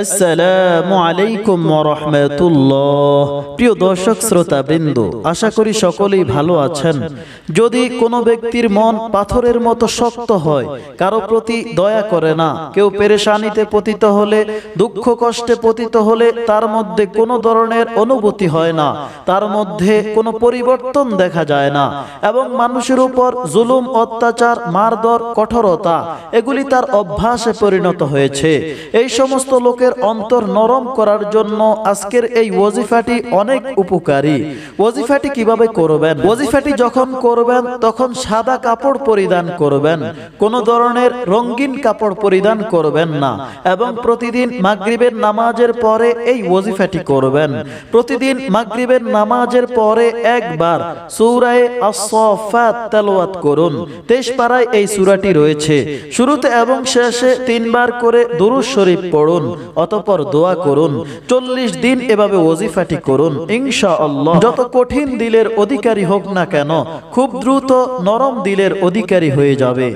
আসসালামু আলাইকুম রহমতুল্লাহ প্রিয় দর্শক শ্রোতা বৃন্দ আশা করি সকলেই ভালো আছেন যদি কোনো ব্যক্তির মন পাথরের মতো শক্ত হয় কারো প্রতি দয়া করে না কেউ পেরেশানিতে পতিত হলে দুঃখ কষ্টে পতিত হলে তার মধ্যে কোনো ধরনের অনুভূতি হয় না তার মধ্যে কোনো পরিবর্তন দেখা যায় না এবং মানুষের উপর জুলুম অত্যাচার মারধর কঠোরতা এগুলি তার অভ্যাসে পরিণত হয়েছে এই সমস্ত লোক লোকের অন্তর নরম করার জন্য আজকের এই ওজিফাটি অনেক উপকারী ওজিফাটি কিভাবে করবেন ওজিফাটি যখন করবেন তখন সাদা কাপড় পরিধান করবেন কোনো ধরনের রঙিন কাপড় পরিধান করবেন না এবং প্রতিদিন মাগরিবের নামাজের পরে এই ওজিফাটি করবেন প্রতিদিন মাগরিবের নামাজের পরে একবার সৌরায় আসফাত তেলোয়াত করুন দেশপাড়ায় এই সুরাটি রয়েছে শুরুতে এবং শেষে তিনবার করে দুরুজ শরীফ পড়ুন অতপর দোয়া করুন চল্লিশ দিন এভাবে ওজিফাটি করুন ইনশা আল্লাহ যত কঠিন দিলের অধিকারী হোক না কেন খুব দ্রুত নরম দিলের অধিকারী হয়ে যাবে